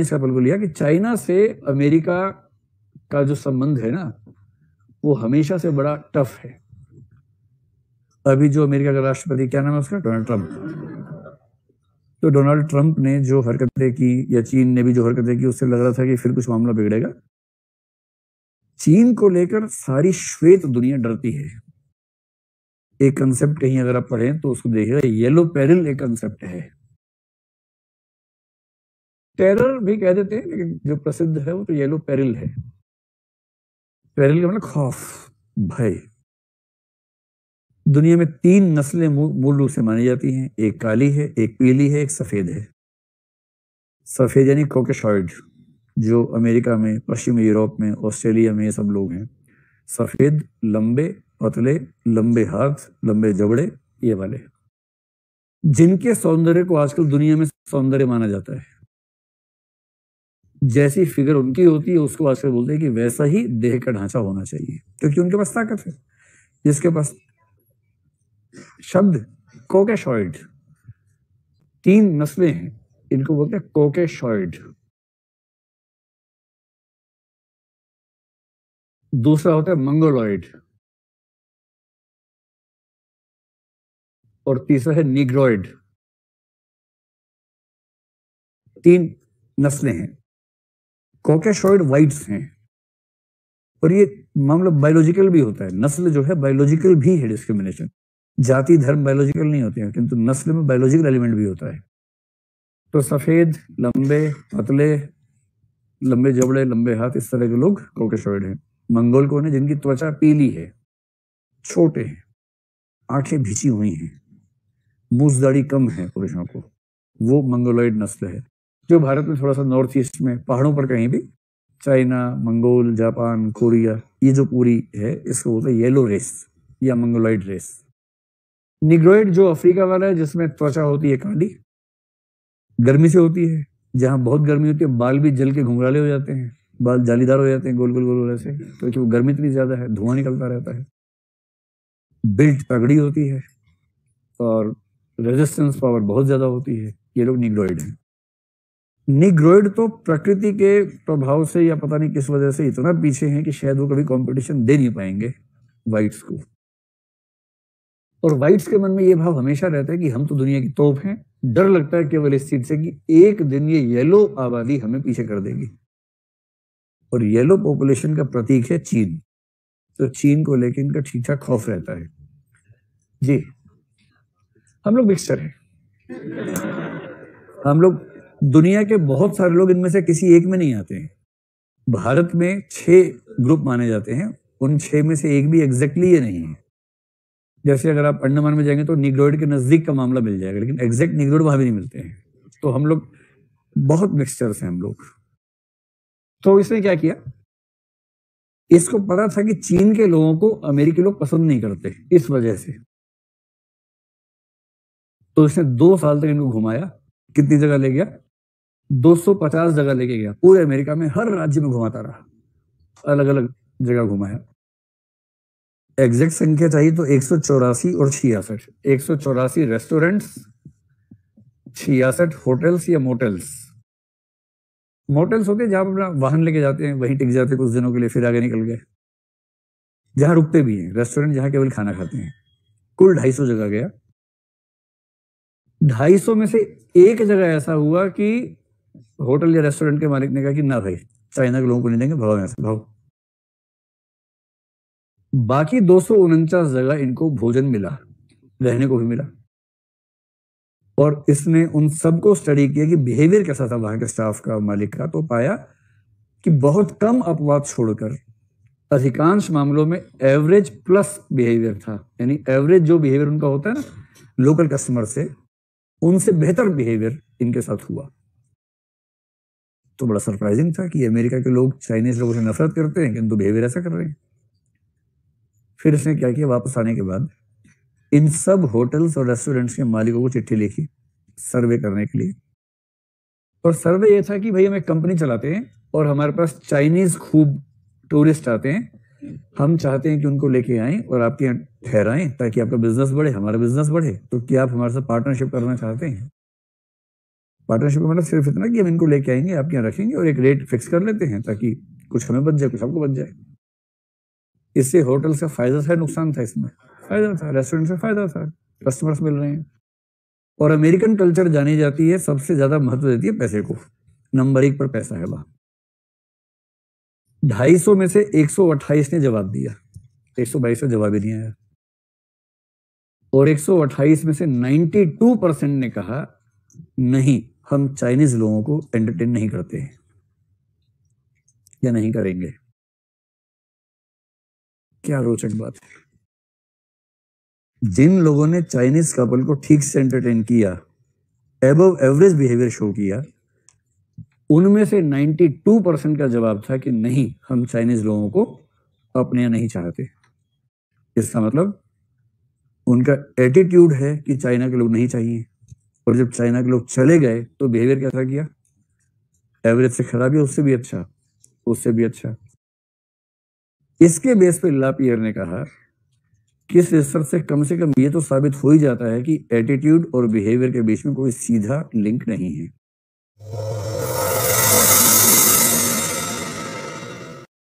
इसका बिल्कुल लिया कि चाइना से अमेरिका का जो संबंध है ना वो हमेशा से बड़ा टफ है अभी जो अमेरिका का राष्ट्रपति क्या नाम है उसका डोनाल्ड ट्रंप तो डोनाल्ड ट्रंप ने जो हरकतें की या चीन ने भी जो हरकतें की उससे लग रहा था कि फिर कुछ मामला बिगड़ेगा चीन को लेकर सारी श्वेत दुनिया डरती है एक कंसेप्ट कहीं अगर आप पढ़ें तो उसको देखिएगा येलो पेरिल एक कंसेप्ट है टेरर भी कह देते हैं लेकिन जो प्रसिद्ध है वो तो येलो पेरिल है पेरिल का मतलब खौफ भय दुनिया में तीन नस्लें मूल रूप से मानी जाती हैं एक काली है एक पीली है एक सफ़ेद है सफ़ेद यानी कोकेशॉइड जो अमेरिका में पश्चिमी यूरोप में ऑस्ट्रेलिया में ये सब लोग हैं सफ़ेद लंबे पतले लंबे हाथ लंबे जबड़े ये वाले जिनके सौंदर्य को आजकल दुनिया में सौंदर्य माना जाता है जैसी फिगर उनकी होती है उसको आजकल बोलते हैं कि वैसा ही देह का ढांचा होना चाहिए क्योंकि उनके पास ताकत है जिसके पास शब्द कोकेशॉइड तीन नस्लें हैं इनको बोलते हैं कोकेशॉइड दूसरा होता है मंगोलॉइड और तीसरा है निग्रॉइड तीन नस्लें हैं कॉकेशॉइड वाइट्स हैं और ये मामला बायोलॉजिकल भी होता है नस्ल जो है बायोलॉजिकल भी है डिस्क्रिमिनेशन जाति धर्म बायोलॉजिकल नहीं होते हैं किंतु नस्ल में बायोलॉजिकल एलिमेंट भी होता है तो सफ़ेद लंबे पतले लंबे जबड़े लंबे हाथ इस तरह के लोग कॉकेशॉइड हैं मंगोल कौन है जिनकी त्वचा पीली है छोटे हैं आंखें भिची हुई हैं मूस कम है पुरुषों को वो मंगोलॉइड नस्ल है जो भारत में थोड़ा सा नॉर्थ ईस्ट में पहाड़ों पर कहीं भी चाइना मंगोल जापान कोरिया ये जो पूरी है इसको बोलते हैं येलो रेस या मंगोलाइड रेस निग्रोइड जो अफ्रीका वाला है जिसमें त्वचा होती है काली गर्मी से होती है जहाँ बहुत गर्मी होती है बाल भी जल के घुंघराले हो जाते हैं बाल जालीदार हो जाते हैं गोल गोल गोल वाले से तो क्योंकि वो गर्मी इतनी ज़्यादा है धुआं निकलता रहता है बिल्ट तगड़ी होती है और रेजिस्टेंस पावर बहुत ज़्यादा होती है ये लोग निग्रोइड हैं निग्रोइड तो प्रकृति के प्रभाव से या पता नहीं किस वजह से इतना पीछे हैं कि शायद वो कभी कंपटीशन दे नहीं पाएंगे वाइट्स को और वाइट्स के मन में ये भाव हमेशा रहता है कि हम तो दुनिया की तोप हैं डर लगता है केवल इस चीज से कि एक दिन ये येलो आबादी हमें पीछे कर देगी और येलो पॉपुलेशन का प्रतीक है चीन तो चीन को लेकर इनका ठीक ठाक खौफ रहता है जी हम लोग मिक्सर हैं हम लोग दुनिया के बहुत सारे लोग इनमें से किसी एक में नहीं आते हैं भारत में छह ग्रुप माने जाते हैं उन छह में से एक भी एग्जैक्टली ये नहीं है जैसे अगर आप अंडमान में जाएंगे तो निग्रोइड के नज़दीक का मामला मिल जाएगा लेकिन एग्जैक्ट निग्रोइड वहां भी नहीं मिलते हैं तो हम लोग बहुत मिक्सचर्स हैं हम लोग तो इसने क्या किया इसको पता था कि चीन के लोगों को अमेरिकी लोग पसंद नहीं करते इस वजह से तो इसने दो साल तक इनको घुमाया कितनी जगह ले गया 250 जगह लेके गया पूरे अमेरिका में हर राज्य में घुमाता रहा अलग अलग जगह घुमाया एग्जैक्ट संख्या चाहिए तो एक और छियासठ एक रेस्टोरेंट्स छियासठ होटल्स या मोटल्स मोटल्स होते जहां अपना वाहन लेके जाते हैं वहीं टिक जाते कुछ दिनों के लिए फिर आगे निकल गए जहां रुकते भी हैं रेस्टोरेंट जहां केवल खाना खाते हैं कुल ढाई सौ जगह गया ढाई सौ में से एक जगह ऐसा हुआ कि होटल या रेस्टोरेंट के मालिक ने कहा कि ना भाई चाइना के लोगों को नहीं देंगे भाव यहाँ से भाव बाकी दो जगह इनको भोजन मिला रहने को भी मिला और इसने उन सबको स्टडी किया कि बिहेवियर कैसा था वहां के स्टाफ का मालिक का तो पाया कि बहुत कम अपवाद छोड़कर अधिकांश मामलों में एवरेज प्लस बिहेवियर था यानी एवरेज जो बिहेवियर उनका होता है ना लोकल कस्टमर से उनसे बेहतर बिहेवियर इनके साथ हुआ तो बड़ा सरप्राइजिंग था कि अमेरिका के लोग चाइनीज लोगों से नफरत करते हैं किंतु बिहेवियर ऐसा कर रहे हैं फिर इसने क्या किया वापस आने के बाद इन सब होटल्स और रेस्टोरेंट्स के मालिकों को चिट्ठी लिखी सर्वे करने के लिए और सर्वे ये था कि भाई हम एक कंपनी चलाते हैं और हमारे पास चाइनीज खूब टूरिस्ट आते हैं हम चाहते हैं कि उनको लेके आए और आपके यहाँ ठहराएं ताकि आपका बिजनेस बढ़े हमारा बिजनेस बढ़े तो क्या आप हमारे साथ पार्टनरशिप करना चाहते हैं पार्टनरशिप का मतलब सिर्फ इतना कि हम इनको लेके आएंगे आपके यहाँ रखेंगे और एक रेट फिक्स कर लेते हैं ताकि कुछ हमें बच जाए कुछ आपको बच जाए इससे होटल से फायदा था नुकसान था इसमें फायदा था रेस्टोरेंट से फायदा था कस्टमर्स मिल रहे हैं और अमेरिकन कल्चर जानी जाती है सबसे ज़्यादा महत्व देती है पैसे को नंबर एक पर पैसा है वहां ढाई सौ में से एक सौ अट्ठाईस ने जवाब दिया एक सौ बाईस का जवाब ही नहीं आया और एक सौ अट्ठाईस में से नाइन्टी टू परसेंट ने कहा नहीं हम चाइनीज़ लोगों को एंटरटेन नहीं करते या नहीं करेंगे क्या रोचक बात है जिन लोगों ने चाइनीज कपल को ठीक से एंटरटेन किया एब एवरेज बिहेवियर शो किया उनमें से 92 परसेंट का जवाब था कि नहीं हम चाइनीज लोगों को अपने नहीं चाहते इसका मतलब उनका एटीट्यूड है कि चाइना के लोग नहीं चाहिए और जब चाइना के लोग चले गए तो बिहेवियर कैसा किया एवरेज से खराब है उससे भी अच्छा उससे भी अच्छा इसके बेस पर लापियर ने कहा कि इस रिसर्च से कम से कम ये तो साबित हो ही जाता है कि एटीट्यूड और बिहेवियर के बीच में कोई सीधा लिंक नहीं है